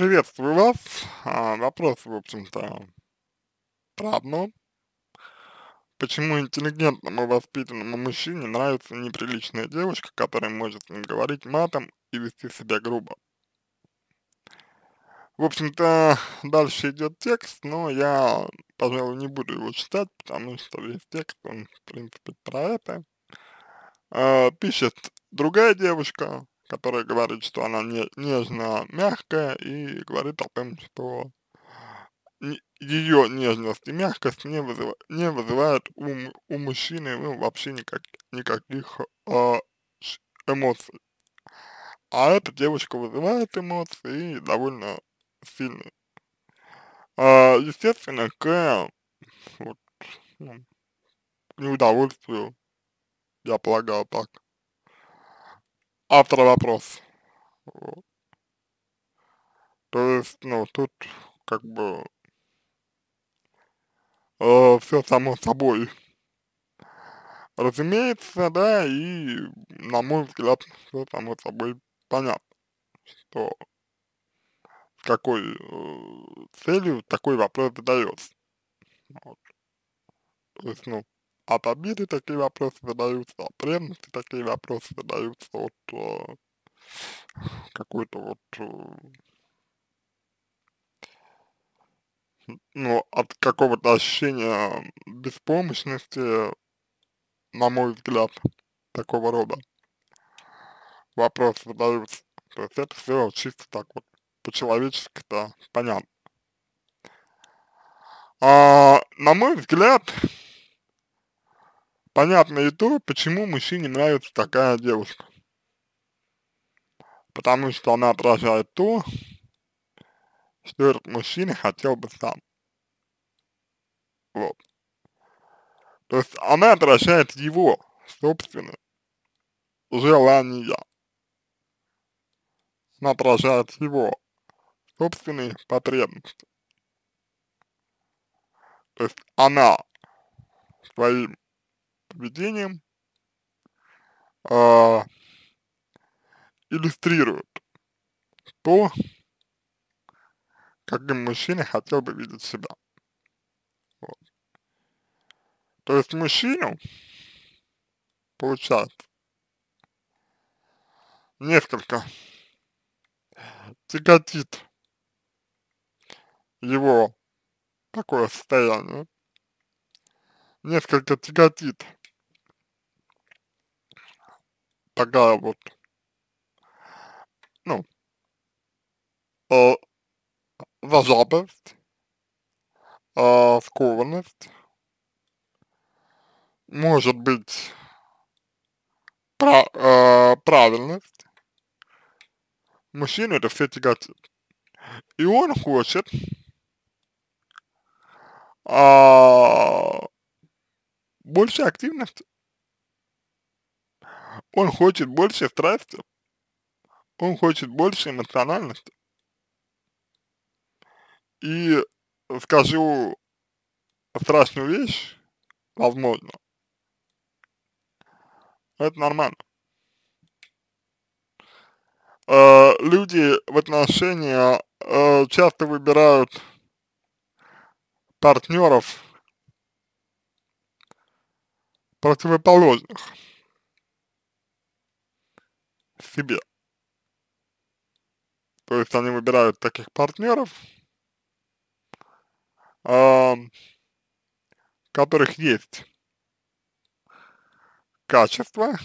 Приветствую вас. А, вопрос, в общем-то, про одно. Почему интеллигентному воспитанному мужчине нравится неприличная девушка, которая может с ним говорить матом и вести себя грубо? В общем-то, дальше идет текст, но я, пожалуй, не буду его читать, потому что весь текст, он, в принципе, про это. Э, пишет, другая девушка которая говорит, что она не, нежно мягкая и говорит о том, что ее нежность и мягкость не, вызыва, не вызывает у, у мужчины ну, вообще никак, никаких э, эмоций. А эта девочка вызывает эмоции и довольно сильные. Э, естественно, к вот, ну, неудовольствию, я полагаю так, автора вопрос. То есть, ну, тут как бы э, все само собой разумеется, да, и на мой взгляд, все само собой понятно, что с какой э, целью такой вопрос задается. Вот. То есть, ну, о победе такие вопросы задаются, о прямости такие вопросы задаются от э, какой-то вот э, ну, от какого-то ощущения беспомощности, на мой взгляд, такого рода вопросы задаются. То есть это все чисто так вот по-человечески-то понятно. А, на мой взгляд, понятно и то, почему мужчине нравится такая девушка. Потому что она отражает то, что этот мужчина хотел бы сам. Вот. То есть она отражает его собственные желания. Она отражает его собственные потребности. То есть она своим поведением э, а, иллюстрирует то, каким мужчина хотел бы видеть себя. Вот. То есть мужчину, получается, несколько тяготит его такое состояние, несколько тяготит такая вот, ну, э, зажатость, э, скованность, может быть пра э, правильность. Мужчину это все тяготит. И он хочет э, больше активности. Он хочет больше страсти, он хочет больше эмоциональности. И скажу страшную вещь, возможно, это нормально. Э, люди в отношения э, часто выбирают партнеров противоположных себе. То есть они выбирают таких партнеров, э, которых есть качества,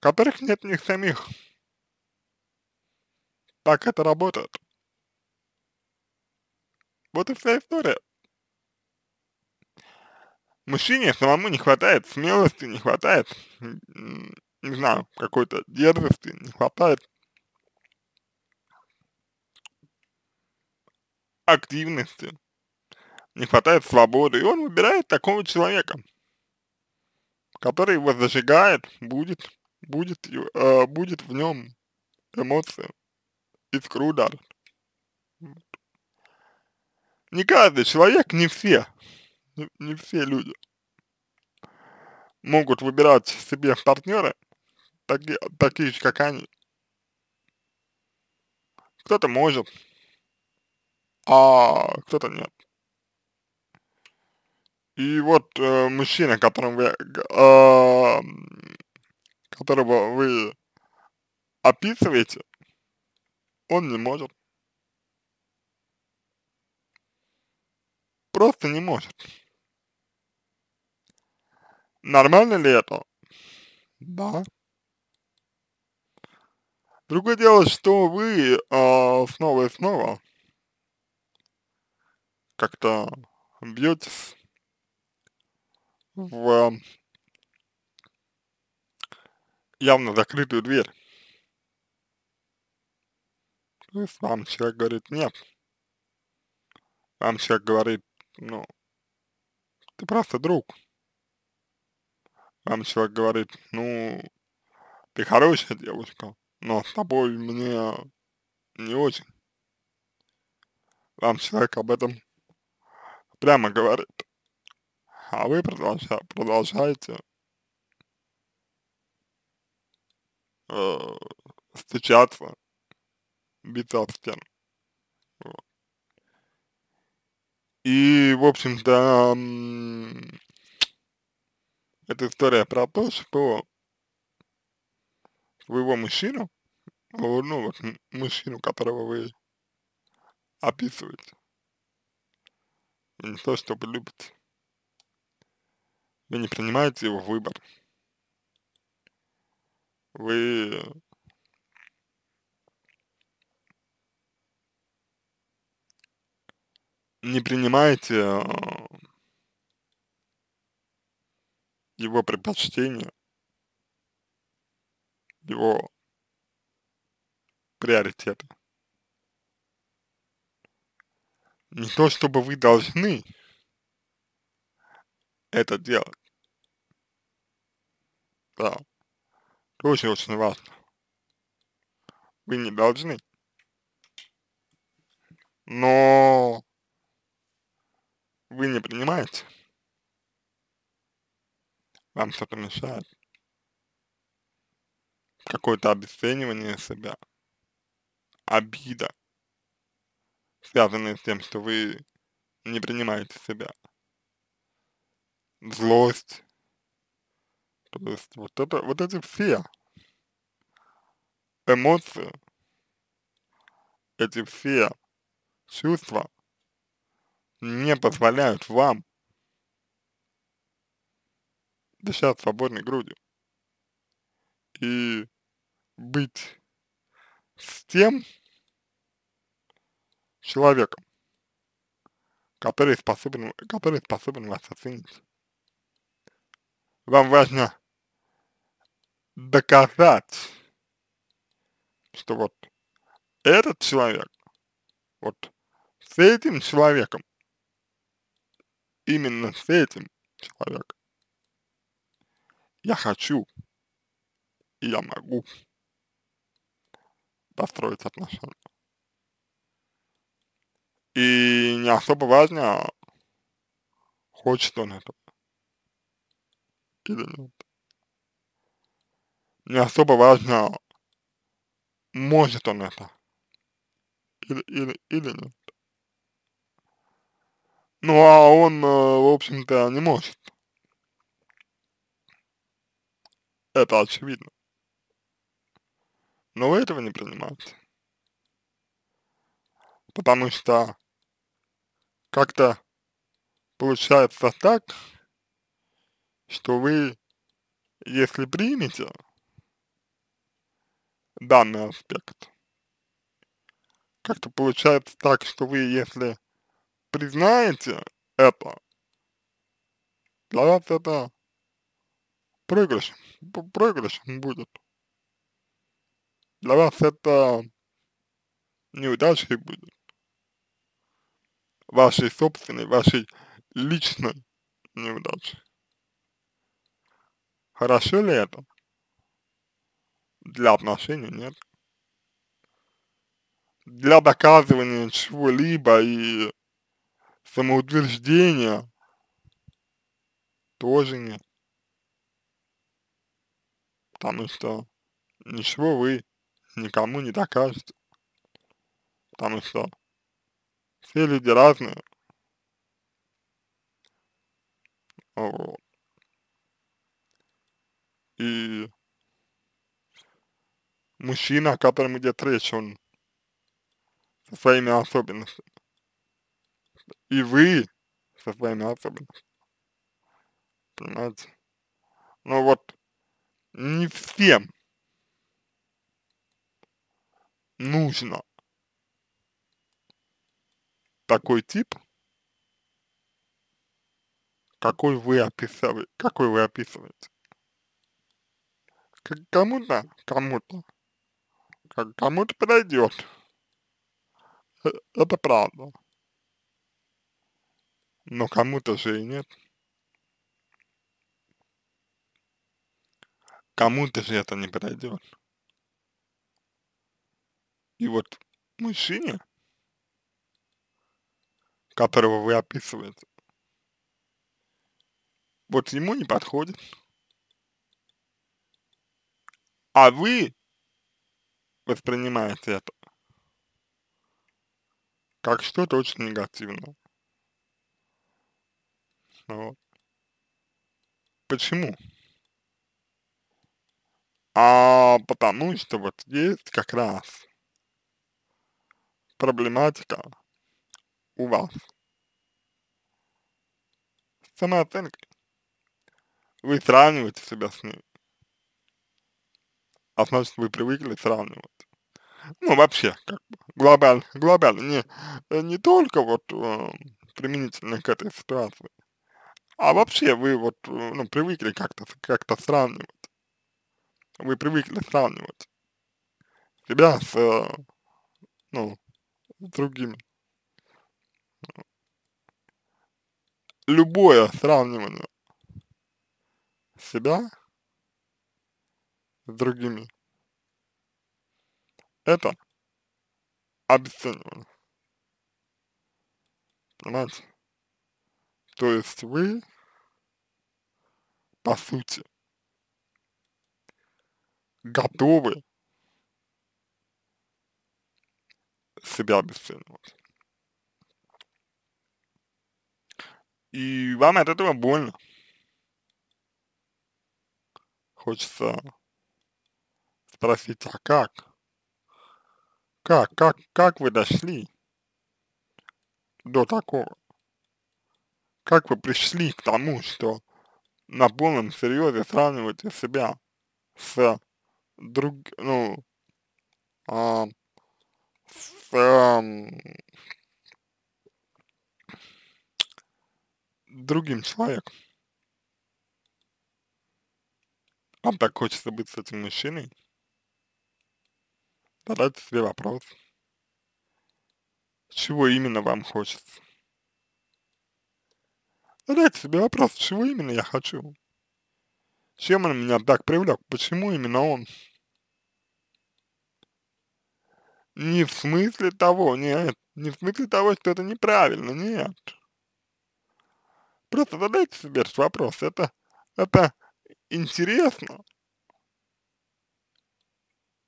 которых нет в них самих. Так это работает. Вот и вся история. Мужчине самому не хватает смелости, не хватает не знаю, какой-то дерзости не хватает активности, не хватает свободы, и он выбирает такого человека, который его зажигает, будет, будет, э, будет в нем эмоции, искру дарит. Не каждый человек, не все, не, не все люди могут выбирать себе партнера, такие, э, такие же, как они. Кто-то может, а кто-то нет. И вот э, мужчина, которым вы, э, которого вы описываете, он не может. Просто не может. Нормально ли это? Да. Другое дело, что вы а, снова и снова как-то бьетесь в явно закрытую дверь. То есть вам человек говорит нет. Вам человек говорит, ну, ты просто друг. Вам человек говорит, ну, ты хорошая девушка но с тобой мне не очень. Вам человек об этом прямо говорит. А вы продолжа продолжаете э, встречаться, биться об стену. Вот. И, в общем-то, эта история про то, что своего мужчину, ну вот мужчину, которого вы описываете, не то, что вы любите. Вы не принимаете его выбор. Вы не принимаете э, его предпочтения его приоритеты. Не то, чтобы вы должны это делать. Да. Это очень-очень важно. Вы не должны. Но вы не принимаете. Вам что-то мешает какое-то обесценивание себя, обида, связанная с тем, что вы не принимаете себя, злость, то есть вот это, вот эти все эмоции, эти все чувства не позволяют вам дышать свободной грудью. И быть с тем человеком, который способен, который способен вас оценить. Вам важно доказать, что вот этот человек, вот с этим человеком, именно с этим человеком, я хочу, и я могу построить отношения. И не особо важно, хочет он это или нет. Не особо важно, может он это или, или, или нет. Ну а он, э, в общем-то, не может. Это очевидно. Но вы этого не принимаете. Потому что как-то получается так, что вы, если примете данный аспект, как-то получается так, что вы, если признаете это, для вас это проигрыш, проигрыш будет для вас это неудачей будет. Вашей собственной, вашей личной неудачей. Хорошо ли это? Для отношений нет. Для доказывания чего-либо и самоутверждения тоже нет. Потому что ничего вы никому не докажете. Потому что все люди разные. Вот. И мужчина, о котором идет речь, он со своими особенностями. И вы со своими особенностями. Понимаете? Но вот не всем нужно. Такой тип, какой вы описываете, какой вы описываете. Кому-то, кому-то, кому-то подойдет. Э, это правда. Но кому-то же и нет. Кому-то же это не подойдет. И вот мужчине, которого вы описываете, вот ему не подходит. А вы воспринимаете это как что-то очень негативное. Ну вот. Почему? А потому что вот есть как раз проблематика у вас. Самооценка. Вы сравниваете себя с ней. А значит, вы привыкли сравнивать. Ну, вообще, как бы, глобально, глобально, не, не только вот э, применительно к этой ситуации, а вообще вы вот, э, ну, привыкли как-то как, -то, сравнивать. Вы привыкли сравнивать себя с, э, ну, другими. Любое сравнивание себя с другими. Это обесценивание. Понимаете? То есть вы, по сути, готовы себя обесценивать. И вам от этого больно. Хочется спросить, а как? Как, как, как вы дошли до такого? Как вы пришли к тому, что на полном серьезе сравниваете себя с друг, ну, а, с эм, другим человеком. Вам так хочется быть с этим мужчиной? Задайте себе вопрос. Чего именно вам хочется? Задайте себе вопрос, чего именно я хочу? Чем он меня так привлек? Почему именно он? Не в смысле того, нет. Не в смысле того, что это неправильно, нет. Просто задайте себе этот вопрос. Это, это интересно.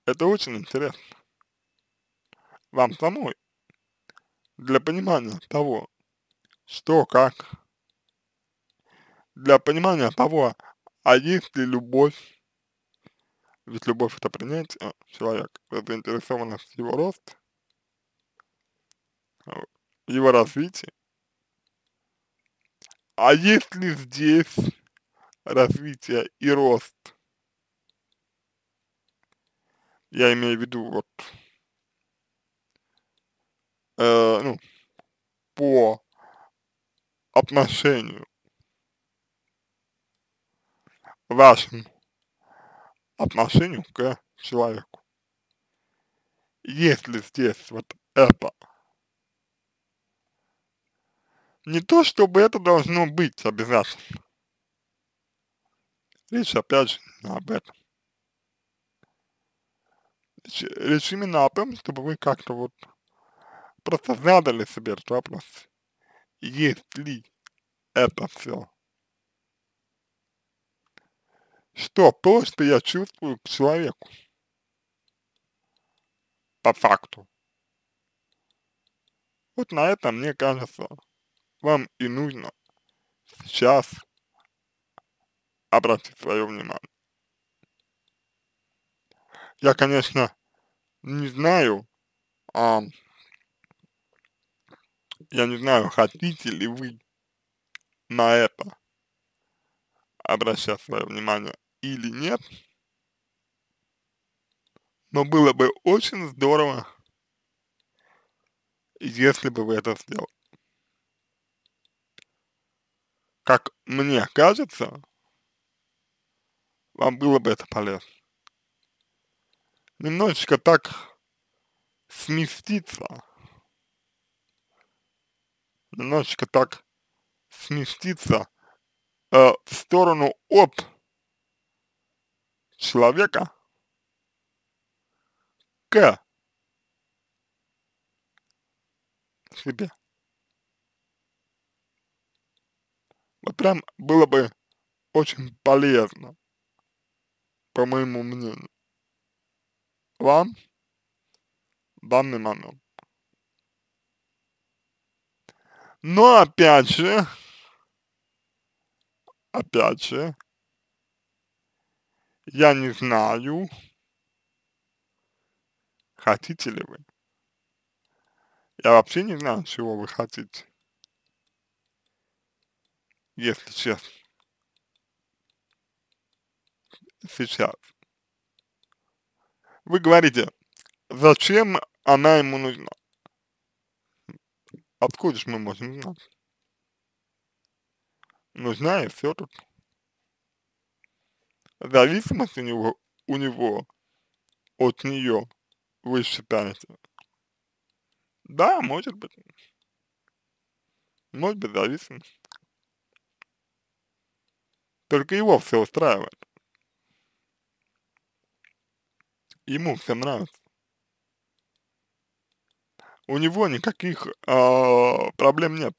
Это очень интересно. Вам самой. Для понимания того, что, как. Для понимания того, а есть ли любовь ведь любовь это принятие, человек, это заинтересованность его рост, его развитие. А если здесь развитие и рост? Я имею в виду вот, э, ну, по отношению вашему отношению к человеку. Если здесь вот это не то, чтобы это должно быть обязательно. Речь опять же не об этом. Речь, речь именно о том, чтобы вы как-то вот просто задали себе этот вопрос. Есть ли это все что то, что я чувствую к человеку. По факту. Вот на этом, мне кажется, вам и нужно сейчас обратить свое внимание. Я, конечно, не знаю, а, я не знаю, хотите ли вы на это обращать свое внимание или нет, но было бы очень здорово, если бы вы это сделали. Как мне кажется, вам было бы это полезно. Немножечко так сместиться. Немножечко так сместиться э, в сторону от человека. К себе. Вот прям было бы очень полезно, по моему мнению, вам в данный момент. Но опять же, опять же, я не знаю, хотите ли вы. Я вообще не знаю, чего вы хотите. Если честно. Сейчас. Вы говорите, зачем она ему нужна? Откуда же мы можем знать? Нужна и все тут зависимость у него, у него от нее, выше считаете? Да, может быть. Может быть зависимость. Только его все устраивает. Ему все нравится. У него никаких э, проблем нет.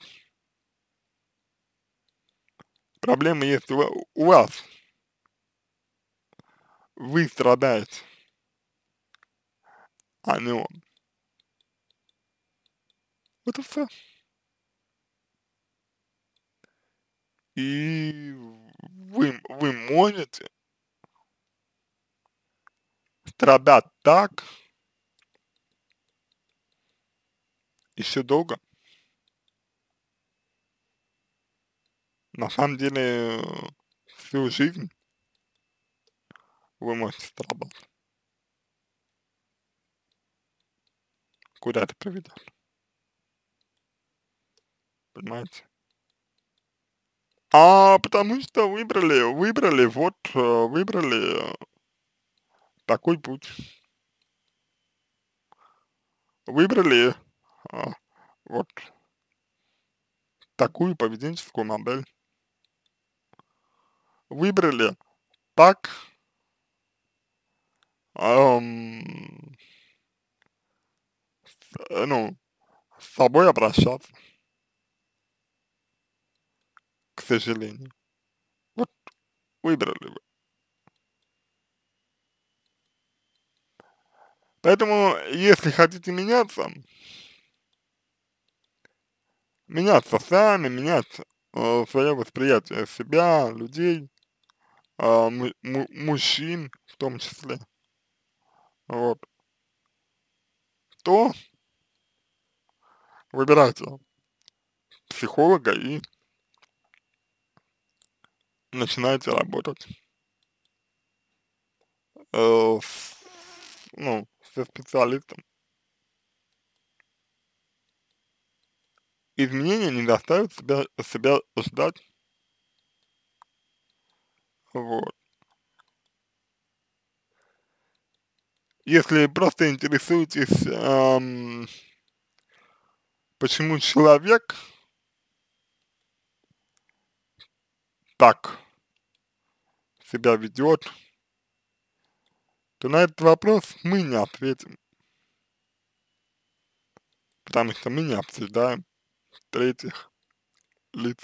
Проблемы есть у, у вас вы страдаете, а не он. Вот и все. И вы, вы можете страдать так еще долго. На самом деле всю жизнь kui mõõtsid rabal. куда ты приведал? Понимаете? А, потому что выбрали, выбрали, вот, э, выбрали э, такой путь. Выбрали а, вот такую поведенческую модель. Выбрали так эм, с, э, ну, с собой обращаться. К сожалению. Вот выбрали вы. Поэтому, если хотите меняться, меняться сами, менять э, свое восприятие себя, людей, а, мужчин в том числе. Вот. То выбирайте психолога и начинайте работать э, с, ну, со специалистом. Изменения не заставят себя, себя ждать. Вот. Если просто интересуетесь, эм, почему человек так себя ведет, то на этот вопрос мы не ответим. Потому что мы не обсуждаем третьих лиц.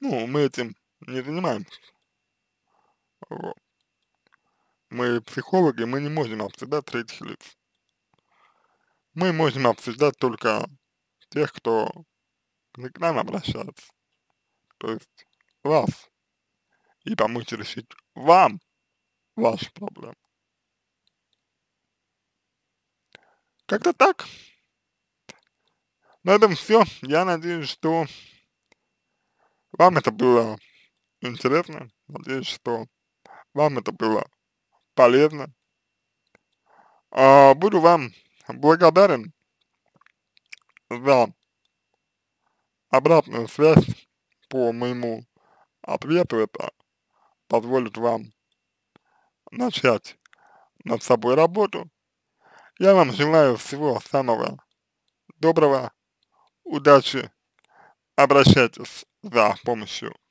Ну, мы этим не занимаемся. Вот. Мы психологи, мы не можем обсуждать третьих лиц. Мы можем обсуждать только тех, кто к нам обращается. То есть вас. И помочь решить вам ваши проблемы. Как-то так. На этом все. Я надеюсь, что вам это было интересно. Надеюсь, что вам это было полезно. А, буду вам благодарен за обратную связь по моему ответу. Это позволит вам начать над собой работу. Я вам желаю всего самого доброго, удачи, обращайтесь за помощью